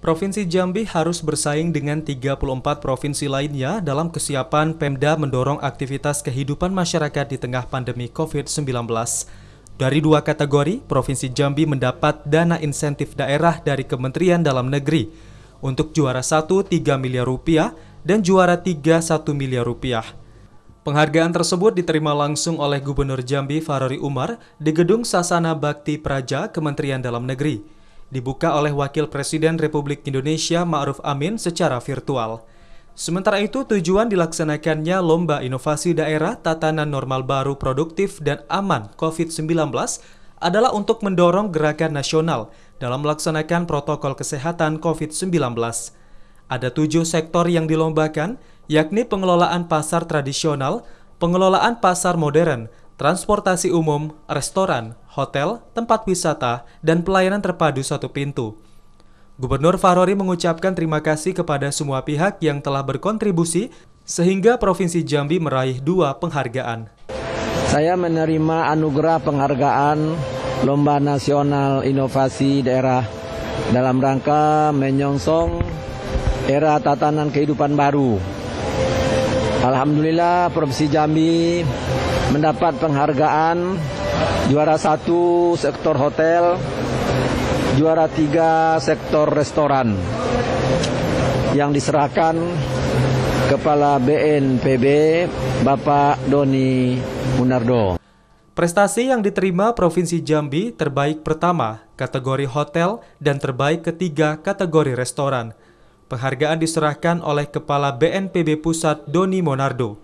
Provinsi Jambi harus bersaing dengan 34 provinsi lainnya dalam kesiapan Pemda mendorong aktivitas kehidupan masyarakat di tengah pandemi COVID-19. Dari dua kategori, Provinsi Jambi mendapat dana insentif daerah dari Kementerian Dalam Negeri untuk juara 1 3 miliar rupiah dan juara 3 1 miliar rupiah. Penghargaan tersebut diterima langsung oleh Gubernur Jambi Farori Umar di Gedung Sasana Bakti Praja Kementerian Dalam Negeri dibuka oleh Wakil Presiden Republik Indonesia Ma'ruf Amin secara virtual. Sementara itu, tujuan dilaksanakannya Lomba Inovasi Daerah Tatanan Normal Baru Produktif dan Aman COVID-19 adalah untuk mendorong gerakan nasional dalam melaksanakan protokol kesehatan COVID-19. Ada tujuh sektor yang dilombakan, yakni pengelolaan pasar tradisional, pengelolaan pasar modern, transportasi umum, restoran, hotel, tempat wisata, dan pelayanan terpadu satu pintu. Gubernur Farori mengucapkan terima kasih kepada semua pihak yang telah berkontribusi sehingga Provinsi Jambi meraih dua penghargaan. Saya menerima anugerah penghargaan Lomba Nasional Inovasi Daerah dalam rangka menyongsong era tatanan kehidupan baru. Alhamdulillah Provinsi Jambi mendapat penghargaan juara satu sektor hotel, juara tiga sektor restoran yang diserahkan Kepala BNPB Bapak Doni Munardo. Prestasi yang diterima Provinsi Jambi terbaik pertama kategori hotel dan terbaik ketiga kategori restoran. Penghargaan diserahkan oleh Kepala BNPB Pusat Doni Monardo.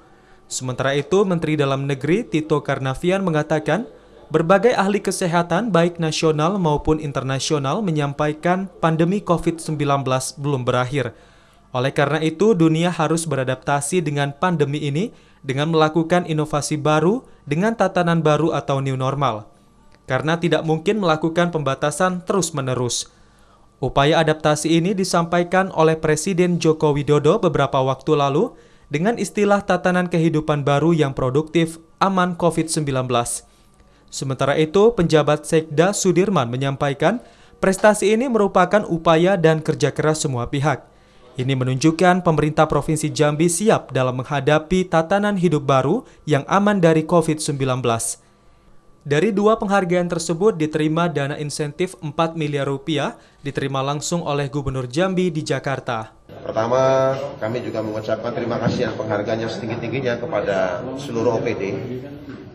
Sementara itu, Menteri Dalam Negeri Tito Karnavian mengatakan, berbagai ahli kesehatan baik nasional maupun internasional menyampaikan pandemi COVID-19 belum berakhir. Oleh karena itu, dunia harus beradaptasi dengan pandemi ini dengan melakukan inovasi baru dengan tatanan baru atau new normal. Karena tidak mungkin melakukan pembatasan terus-menerus. Upaya adaptasi ini disampaikan oleh Presiden Joko Widodo beberapa waktu lalu dengan istilah tatanan kehidupan baru yang produktif aman COVID-19. Sementara itu, penjabat Sekda Sudirman menyampaikan prestasi ini merupakan upaya dan kerja keras semua pihak. Ini menunjukkan pemerintah Provinsi Jambi siap dalam menghadapi tatanan hidup baru yang aman dari COVID-19. Dari dua penghargaan tersebut diterima dana insentif 4 miliar rupiah diterima langsung oleh Gubernur Jambi di Jakarta. Pertama, kami juga mengucapkan terima kasih yang yang setinggi-tingginya kepada seluruh OPD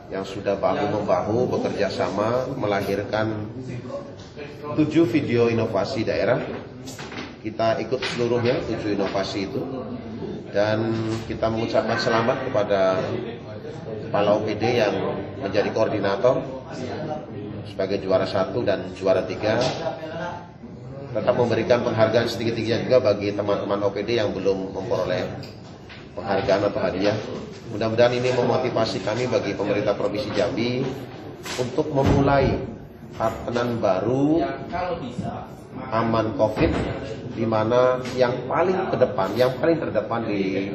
yang sudah bahu-membahu bekerja sama melahirkan tujuh video inovasi daerah. Kita ikut seluruhnya tujuh inovasi itu dan kita mengucapkan selamat kepada kepala OPD yang menjadi koordinator sebagai juara satu dan juara tiga tetap memberikan penghargaan sedikit tingginya juga bagi teman-teman OPD yang belum memperoleh penghargaan atau hadiah. Mudah-mudahan ini memotivasi kami bagi pemerintah Provinsi Jambi untuk memulai tatanan baru aman COVID di mana yang paling terdepan, yang paling terdepan di,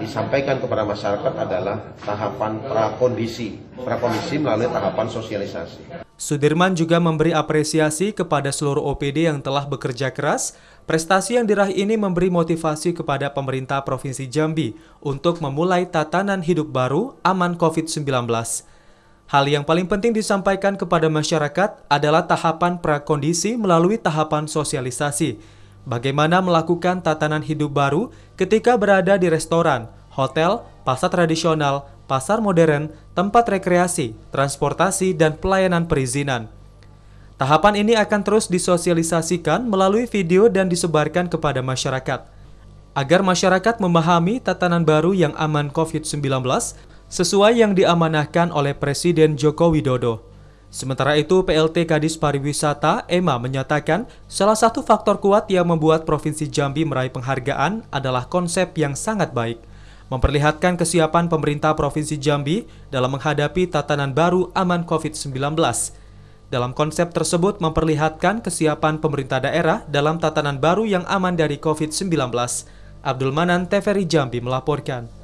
disampaikan kepada masyarakat adalah tahapan prakondisi, prakondisi melalui tahapan sosialisasi. Sudirman juga memberi apresiasi kepada seluruh OPD yang telah bekerja keras. Prestasi yang diraih ini memberi motivasi kepada pemerintah Provinsi Jambi untuk memulai tatanan hidup baru aman COVID-19. Hal yang paling penting disampaikan kepada masyarakat adalah tahapan prakondisi melalui tahapan sosialisasi. Bagaimana melakukan tatanan hidup baru ketika berada di restoran, hotel, pasar tradisional, pasar modern, tempat rekreasi, transportasi, dan pelayanan perizinan. Tahapan ini akan terus disosialisasikan melalui video dan disebarkan kepada masyarakat. Agar masyarakat memahami tatanan baru yang aman COVID-19 sesuai yang diamanahkan oleh Presiden Joko Widodo. Sementara itu, PLT Kadis Pariwisata, EMA, menyatakan salah satu faktor kuat yang membuat Provinsi Jambi meraih penghargaan adalah konsep yang sangat baik – memperlihatkan kesiapan pemerintah Provinsi Jambi dalam menghadapi tatanan baru aman COVID-19. Dalam konsep tersebut memperlihatkan kesiapan pemerintah daerah dalam tatanan baru yang aman dari COVID-19. Abdul Manan TVRI Jambi melaporkan.